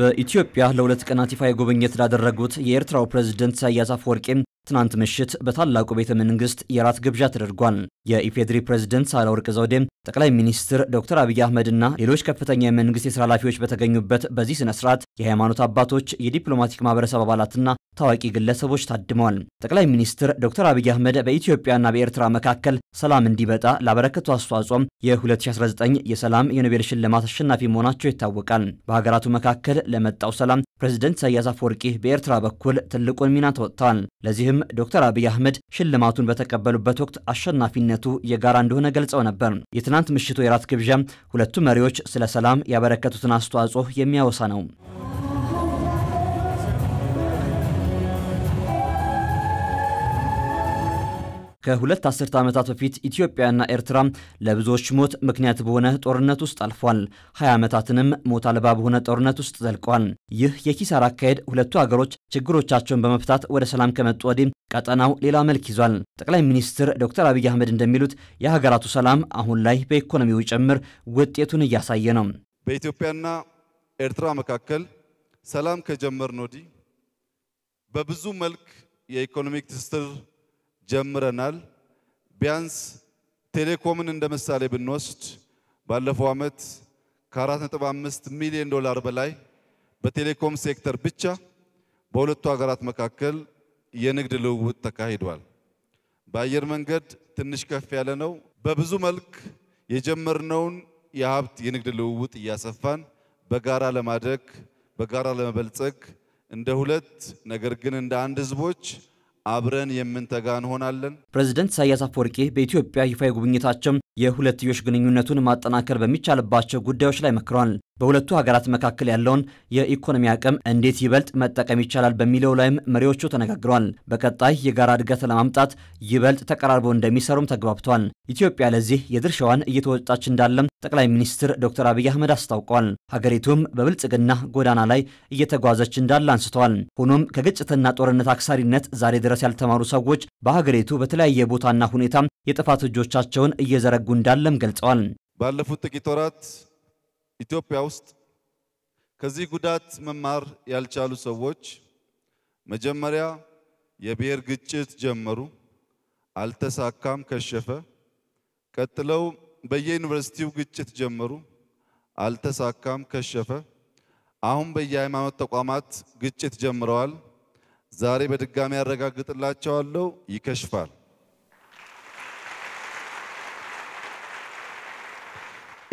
በኢትዮጵያ ለሁለት ቀናት ይፋ ጉብኝት ላደረጉት የኤርትራው ፕሬዝደንት ኢሳያስ አፈወርቂ ትናንት ምሽት በታላቁ ቤተ መንግስት የራት ግብዣ ተደርጓል። የኢፌዴሪ ፕሬዝደንት ሳህለወርቅ ዘውዴ። ጠቅላይ ሚኒስትር ዶክተር አብይ አህመድና ሌሎች ከፍተኛ የመንግስት የስራ ኃላፊዎች በተገኙበት በዚህ ስነ ስርዓት የሃይማኖት አባቶች፣ የዲፕሎማቲክ ማህበረሰብ አባላትና ታዋቂ ግለሰቦች ታድመዋል። ጠቅላይ ሚኒስትር ዶክተር አብይ አህመድ በኢትዮጵያና በኤርትራ መካከል ሰላም እንዲበጣ ላበረከቱ አስተዋጽኦም የ2019 የሰላም የኖቤል ሽልማት አሸናፊ መሆናቸው ይታወቃል። በሀገራቱ መካከል ለመጣው ሰላም ፕሬዚደንት ኢሳያስ አፈወርቂ በኤርትራ በኩል ትልቁን ሚና ተወጥተዋል። ለዚህም ዶክተር አብይ አህመድ ሽልማቱን በተቀበሉበት ወቅት አሸናፊነቱ የጋራ እንደሆነ ገልጸው ነበር። የትናንት ምሽቱ የራት ግብዣ ሁለቱ መሪዎች ስለ ሰላም ያበረከቱትን አስተዋጽኦ የሚያወሳ ነው። ከሁለት አስርተ ዓመታት በፊት ኢትዮጵያና ኤርትራ ለብዙዎች ሞት ምክንያት በሆነ ጦርነት ውስጥ አልፏል። ሀያ ዓመታትንም ሞት አልባ በሆነ ጦርነት ውስጥ ዘልቀዋል። ይህ የኪሳራ አካሄድ ሁለቱ አገሮች ችግሮቻቸውን በመፍታት ወደ ሰላም ከመጡ ወዲህ ቀጠናው ሌላ መልክ ይዟል። ጠቅላይ ሚኒስትር ዶክተር አብይ አህመድ እንደሚሉት የሀገራቱ ሰላም አሁን ላይ በኢኮኖሚው ጭምር ውጤቱን እያሳየ ነው። በኢትዮጵያና ኤርትራ መካከል ሰላም ከጀመርን ወዲህ በብዙ መልክ የኢኮኖሚክ ትስስር ጀምረናል። ቢያንስ ቴሌኮምን እንደ ምሳሌ ብንወስድ ባለፈው ዓመት ከ4.5 ሚሊዮን ዶላር በላይ በቴሌኮም ሴክተር ብቻ በሁለቱ ሀገራት መካከል የንግድ ልውውጥ ተካሂዷል። በአየር መንገድ ትንሽ ከፍ ያለ ነው። በብዙ መልክ የጀመርነውን የሀብት የንግድ ልውውጥ እያሰፋን በጋራ ለማደግ በጋራ ለመበልጸግ እንደ ሁለት ነገር ግን እንደ አንድ ህዝቦች አብረን የምንተጋ እንሆናለን። ፕሬዚደንት ኢሳያስ አፈወርቂ በኢትዮጵያ ይፋ የጉብኝታቸው የሁለትዮሽ ግንኙነቱን ማጠናከር በሚቻልባቸው ጉዳዮች ላይ መክረዋል። በሁለቱ ሀገራት መካከል ያለውን የኢኮኖሚ አቅም እንዴት ይበልጥ መጠቀም ይቻላል በሚለው ላይም መሪዎቹ ተነጋግረዋል። በቀጣይ የጋራ እድገት ለማምጣት ይበልጥ ተቀራርበው እንደሚሰሩም ተግባብተዋል። ኢትዮጵያ ለዚህ የድርሻዋን እየተወጣች እንዳለም ጠቅላይ ሚኒስትር ዶክተር አብይ አህመድ አስታውቀዋል። ሀገሪቱም በብልጽግና ጎዳና ላይ እየተጓዘች እንዳለ አንስተዋል። ሆኖም ከግጭትና ጦርነት አክሳሪነት ዛሬ ድረስ ያልተማሩ ሰዎች በሀገሪቱ በተለያየ ቦታና ሁኔታ የጥፋት እጆቻቸውን እየዘረጉ እንዳለም ገልጸዋል። ባለፉት ጥቂት ወራት ኢትዮጵያ ውስጥ ከዚህ ጉዳት መማር ያልቻሉ ሰዎች መጀመሪያ የብሔር ግጭት ጀመሩ፣ አልተሳካም፣ ከሸፈ። ቀጥለው በየዩኒቨርሲቲው ግጭት ጀመሩ፣ አልተሳካም፣ ከሸፈ። አሁን በየሃይማኖት ተቋማት ግጭት ጀምረዋል። ዛሬ በድጋሚ ያረጋግጥላቸዋለሁ፣ ይከሽፋል።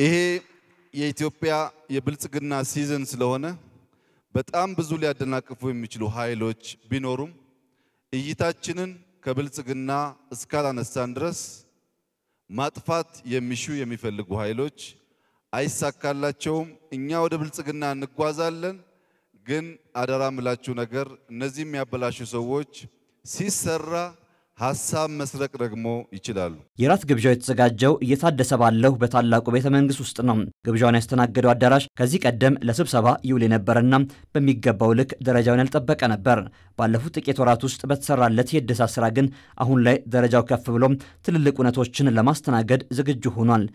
ይሄ የኢትዮጵያ የብልጽግና ሲዝን ስለሆነ በጣም ብዙ ሊያደናቅፉ የሚችሉ ኃይሎች ቢኖሩም እይታችንን ከብልጽግና እስካላነሳን ድረስ ማጥፋት የሚሹ የሚፈልጉ ኃይሎች አይሳካላቸውም። እኛ ወደ ብልጽግና እንጓዛለን። ግን አደራ ምላችሁ ነገር እነዚህ የሚያበላሹ ሰዎች ሲሰራ ሀሳብ መስረቅ ደግሞ ይችላሉ። የራት ግብዣው የተዘጋጀው እየታደሰ ባለው በታላቁ ቤተ መንግስት ውስጥ ነው። ግብዣውን ያስተናገደው አዳራሽ ከዚህ ቀደም ለስብሰባ ይውል የነበረና በሚገባው ልክ ደረጃውን ያልጠበቀ ነበር። ባለፉት ጥቂት ወራት ውስጥ በተሰራለት የእድሳት ስራ ግን አሁን ላይ ደረጃው ከፍ ብሎም ትልልቅ እውነቶችን ለማስተናገድ ዝግጁ ሆኗል።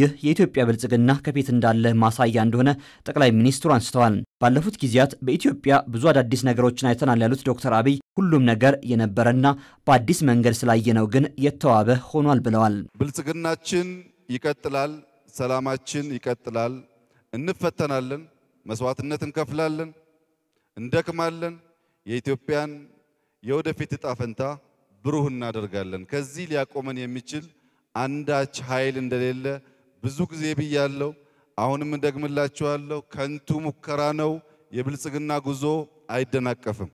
ይህ የኢትዮጵያ ብልጽግና ከፊት እንዳለ ማሳያ እንደሆነ ጠቅላይ ሚኒስትሩ አንስተዋል። ባለፉት ጊዜያት በኢትዮጵያ ብዙ አዳዲስ ነገሮችን አይተናል ያሉት ዶክተር አብይ ሁሉም ነገር የነበረና በአዲስ መንገድ ስላየ ነው ግን የተዋበ ሆኗል ብለዋል። ብልጽግናችን ይቀጥላል፣ ሰላማችን ይቀጥላል። እንፈተናለን፣ መስዋዕትነት እንከፍላለን፣ እንደክማለን። የኢትዮጵያን የወደፊት እጣ ፈንታ ብሩህ እናደርጋለን። ከዚህ ሊያቆመን የሚችል አንዳች ኃይል እንደሌለ ብዙ ጊዜ ብያለሁ። አሁንም እንደግምላችኋለሁ፣ ከንቱ ሙከራ ነው። የብልጽግና ጉዞ አይደናቀፍም።